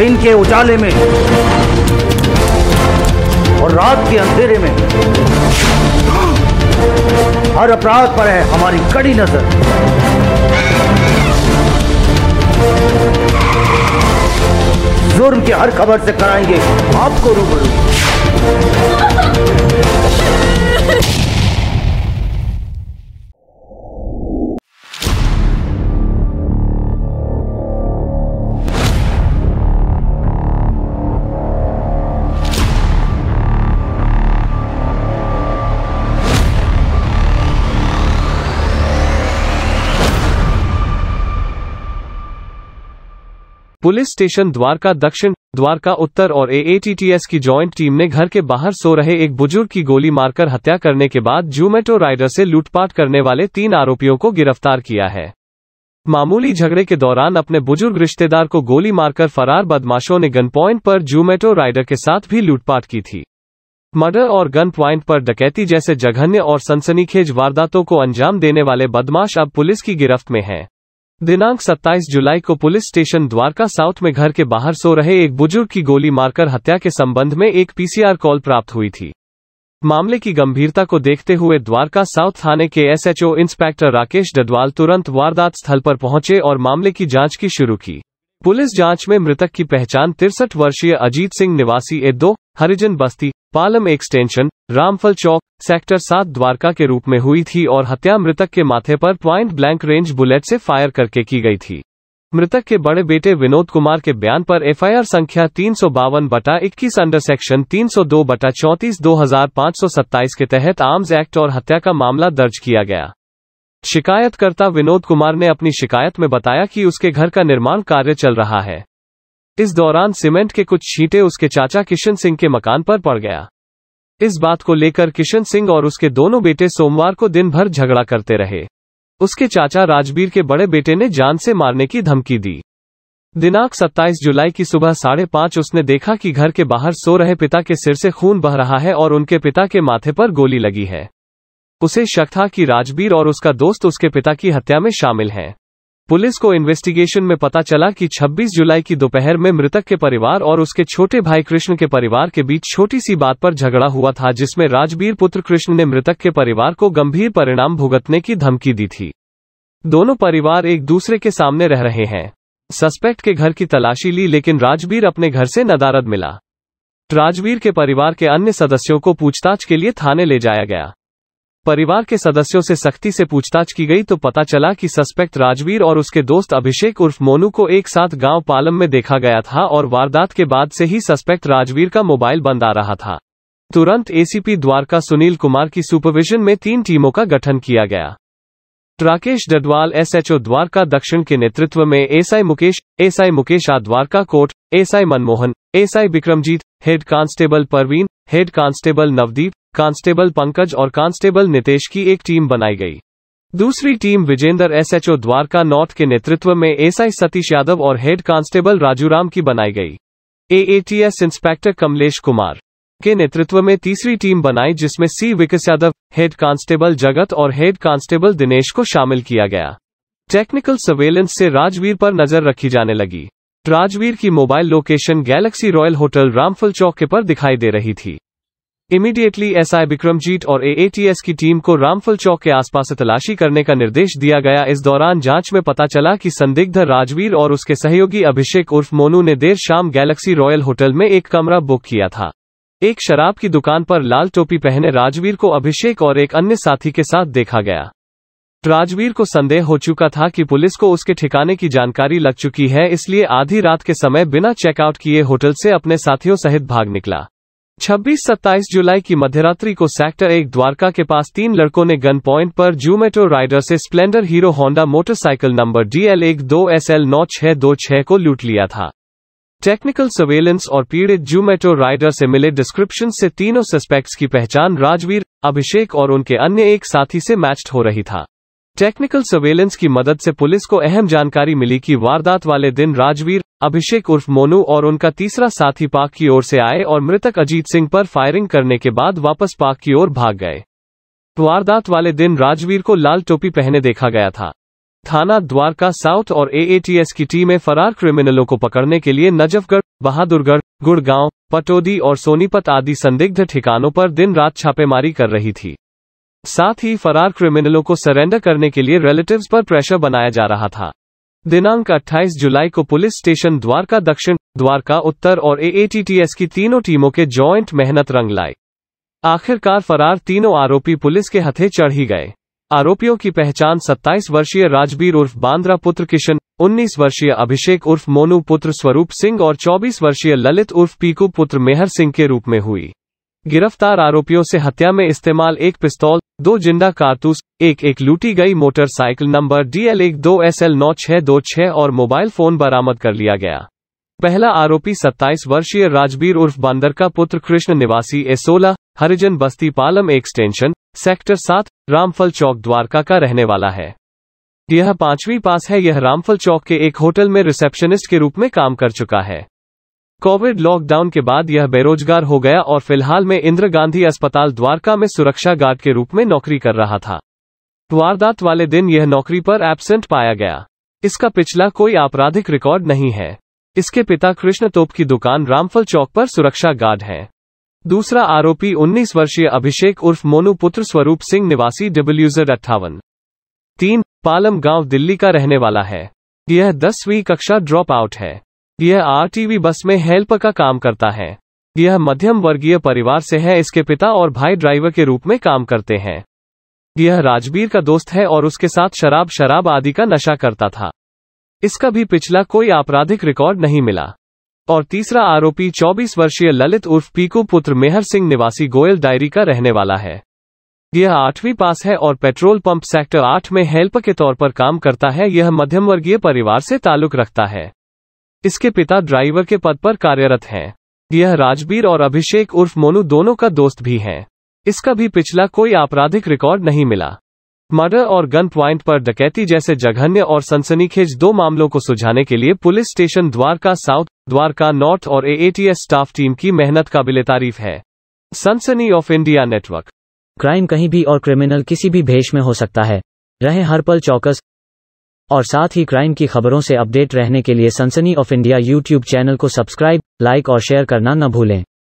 दिन के उजाले में और रात के अंधेरे में हर अपराध पर है हमारी कड़ी नजर जुर्म की हर खबर से कराएंगे आपको रूबरू पुलिस स्टेशन द्वारका दक्षिण द्वारका उत्तर और एएटीटीएस की जॉइंट टीम ने घर के बाहर सो रहे एक बुजुर्ग की गोली मारकर हत्या करने के बाद जूमेटो राइडर से लूटपाट करने वाले तीन आरोपियों को गिरफ्तार किया है मामूली झगड़े के दौरान अपने बुजुर्ग रिश्तेदार को गोली मारकर फरार बदमाशों ने गन प्वाइंट पर जूमेटो राइडर के साथ भी लूटपाट की थी मर्डर और गन प्वाइंट पर डकैती जैसे जघन्य और सनसनीखेज वारदातों को अंजाम देने वाले बदमाश अब पुलिस की गिरफ्त में हैं। दिनांक 27 जुलाई को पुलिस स्टेशन द्वारका साउथ में घर के बाहर सो रहे एक बुजुर्ग की गोली मारकर हत्या के संबंध में एक पीसीआर कॉल प्राप्त हुई थी मामले की गंभीरता को देखते हुए द्वारका साउथ थाने के एसएचओ इंस्पेक्टर राकेश डडवाल तुरंत वारदात स्थल पर पहुंचे और मामले की जांच की शुरू की पुलिस जांच में मृतक की पहचान तिरसठ वर्षीय अजीत सिंह निवासी ए दो हरिजन बस्ती पालम एक्सटेंशन रामफल चौक सेक्टर सात द्वारका के रूप में हुई थी और हत्या मृतक के माथे पर प्वाइंट ब्लैंक रेंज बुलेट से फायर करके की गई थी मृतक के बड़े बेटे विनोद कुमार के बयान पर एफआईआर संख्या तीन सौ बावन बटा इक्कीस अंडर सेक्शन तीन सौ दो बटा चौंतीस दो हजार पाँच सौ सत्ताईस के तहत आर्म्स एक्ट और हत्या का मामला दर्ज किया गया शिकायतकर्ता विनोद कुमार ने अपनी शिकायत में बताया कि उसके घर का निर्माण कार्य चल रहा है इस दौरान सीमेंट के कुछ छींटे उसके चाचा किशन सिंह के मकान पर पड़ गया इस बात को लेकर किशन सिंह और उसके दोनों बेटे सोमवार को दिन भर झगड़ा करते रहे उसके चाचा राजबीर के बड़े बेटे ने जान से मारने की धमकी दी दिनांक 27 जुलाई की सुबह साढ़े पांच उसने देखा कि घर के बाहर सो रहे पिता के सिर से खून बह रहा है और उनके पिता के माथे पर गोली लगी है उसे शक था कि राजबीर और उसका दोस्त उसके पिता की हत्या में शामिल हैं पुलिस को इन्वेस्टिगेशन में पता चला कि 26 जुलाई की दोपहर में मृतक के परिवार और उसके छोटे भाई कृष्ण के परिवार के बीच छोटी सी बात पर झगड़ा हुआ था जिसमें राजबीर पुत्र कृष्ण ने मृतक के परिवार को गंभीर परिणाम भुगतने की धमकी दी थी दोनों परिवार एक दूसरे के सामने रह रहे हैं सस्पेक्ट के घर की तलाशी ली लेकिन राजबीर अपने घर से नदारद मिला राजवीर के परिवार के अन्य सदस्यों को पूछताछ के लिए थाने ले जाया गया परिवार के सदस्यों से सख्ती से पूछताछ की गई तो पता चला कि सस्पेक्ट राजवीर और उसके दोस्त अभिषेक उर्फ मोनू को एक साथ गांव पालम में देखा गया था और वारदात के बाद से ही सस्पेक्ट राजवीर का मोबाइल बंद आ रहा था तुरंत एसीपी द्वारका सुनील कुमार की सुपरविजन में तीन टीमों का गठन किया गया राकेश डडवाल एसएचओ द्वारका दक्षिण के नेतृत्व में एसआई मुकेश एसआई मुकेश आ Dwarka court SI Manmohan SI Vikramjit head constable Parveen head constable Navdeep constable Pankaj और कांस्टेबल नितेश की एक टीम बनाई गई दूसरी team Vijender SHO Dwarka north के नेतृत्व में एसआई सतीश यादव और हेड कांस्टेबल राजूराम की बनाई गई एएटीएस इंस्पेक्टर कमलेश कुमार के नेतृत्व में तीसरी टीम बनाई जिसमें सी विकस यादव हेड कांस्टेबल जगत और हेड कांस्टेबल दिनेश को शामिल किया गया टेक्निकल सर्वेलेंस से राजवीर पर नजर रखी जाने लगी राजवीर की mobile location Galaxy Royal hotel Ramphal चौके पर दिखाई दे रही थी इमीडिएटली एसआई बिक्रमजीत और एएटीएस की टीम को रामफल चौक के आसपास तलाशी करने का निर्देश दिया गया इस दौरान जांच में पता चला कि संदिग्ध राजवीर और उसके सहयोगी अभिषेक उर्फ मोनू ने देर शाम गैलेक्सी रॉयल होटल में एक कमरा बुक किया था एक शराब की दुकान पर लाल टोपी पहने राजवीर को अभिषेक और एक अन्य साथी के साथ देखा गया राजवीर को संदेह हो चुका था कि पुलिस को उसके ठिकाने की जानकारी लग चुकी है इसलिए आधी रात के समय बिना चेकआउट किए होटल से अपने साथियों सहित भाग निकला 26-27 जुलाई की मध्यरात्रि को सेक्टर एक द्वारका के पास तीन लड़कों ने गन पॉइंट पर जूमेटो राइडर से Splendor Hero Honda motorcycle number D L एक दो एस एल नौ छह दो छह को लूट लिया था टेक्निकल सर्वेलेंस और पीड़ित जूमेटो राइडर से मिले डिस्क्रिप्शन से तीनों सस्पेक्ट्स की पहचान राजवीर अभिषेक और उनके अन्य एक साथी से मैच्ड हो रही था टेक्निकल सर्वेलेंस की मदद से पुलिस को अहम जानकारी मिली कि वारदात वाले दिन राजवीर अभिषेक उर्फ मोनू और उनका तीसरा साथी पाक की ओर से आए और मृतक अजीत सिंह पर फायरिंग करने के बाद वापस पाक की ओर भाग गए वारदात वाले दिन राजवीर को लाल टोपी पहने देखा गया था थाना द्वारका साउथ और एएटीएस की टीमें फरार क्रिमिनलों को पकड़ने के लिए नजफगढ़ बहादुरगढ़ गुड़गांव पटोदी और सोनीपत आदि संदिग्ध ठिकानों पर दिन रात छापेमारी कर रही थी साथ ही फरार क्रिमिनलों को सरेंडर करने के लिए रिलेटिव्स पर प्रेशर बनाया जा रहा था दिनांक 28 जुलाई को पुलिस स्टेशन द्वारका दक्षिण द्वारका उत्तर और एएटीटीएस की तीनों टीमों के जॉइंट मेहनत रंग लाई आखिरकार फरार तीनों आरोपी पुलिस के हथे चढ़ ही गए आरोपियों की पहचान 27 वर्षीय राजबीर उर्फ बांद्रा पुत्र किशन 19 वर्षीय अभिषेक उर्फ मोनू पुत्र स्वरूप सिंह और 24 वर्षीय ललित उर्फ पीकू पुत्र मेहर सिंह के रूप में हुई गिरफ्तार आरोपियों से हत्या में इस्तेमाल एक पिस्तौल दो जिंदा कारतूस एक एक लूटी गई मोटरसाइकिल नंबर डी एल एक दो एस एल नौ छह दो छह और मोबाइल फोन बरामद कर लिया गया पहला आरोपी 27 वर्षीय राजबीर उर्फ बांदर का पुत्र कृष्ण निवासी ए सोलह हरिजन बस्ती पालम एक्सटेंशन सेक्टर सात रामफल चौक द्वारका का रहने वाला है यह पांचवी पास है यह रामफल चौक के एक होटल में रिसेप्शनिस्ट के रूप में काम कर चुका है कोविड लॉकडाउन के बाद यह बेरोजगार हो गया और फिलहाल में इंदिरा गांधी अस्पताल द्वारका में सुरक्षा गार्ड के रूप में नौकरी कर रहा था वारदात वाले दिन यह नौकरी पर एबसेंट पाया गया इसका पिछला कोई आपराधिक रिकॉर्ड नहीं है इसके पिता कृष्ण तोप की दुकान रामफल चौक पर सुरक्षा गार्ड हैं दूसरा आरोपी 19 वर्षीय अभिषेक उर्फ मोनू पुत्र स्वरूप सिंह निवासी डब्ल्यूजर अट्ठावन तीन पालम गांव दिल्ली का रहने वाला है यह दसवीं कक्षा ड्रॉप आउट है यह आरटीवी बस में हेल्प का काम करता है यह मध्यम वर्गीय परिवार से है इसके पिता और भाई ड्राइवर के रूप में काम करते हैं यह राजबीर का दोस्त है और उसके साथ शराब शराब आदि का नशा करता था इसका भी पिछला कोई आपराधिक रिकॉर्ड नहीं मिला और तीसरा आरोपी 24 वर्षीय ललित उर्फ पीकू पुत्र मेहर सिंह निवासी गोयल डायरी का रहने वाला है यह आठवीं पास है और पेट्रोल पंप सेक्टर आठ में हेल्प के तौर पर काम करता है यह मध्यम वर्गीय परिवार से ताल्लुक रखता है इसके पिता ड्राइवर के पद पर कार्यरत हैं यह राजबीर और अभिषेक उर्फ मोनू दोनों का दोस्त भी है इसका भी पिछला कोई आपराधिक रिकॉर्ड नहीं मिला मर्डर और गन प्वाइंट पर डकैती जैसे जघन्य और सनसनीखेज दो मामलों को सुझाने के लिए police station Dwarka south Dwarka north और एएटीएस स्टाफ टीम की मेहनत बिले तारीफ है सनसनी ऑफ इंडिया नेटवर्क क्राइम कहीं भी और क्रिमिनल किसी भी भेष में हो सकता है रहे हर पल चौकस और साथ ही क्राइम की खबरों से अपडेट रहने के लिए सनसनी ऑफ इंडिया यूट्यूब चैनल को सब्सक्राइब लाइक और शेयर करना न भूलें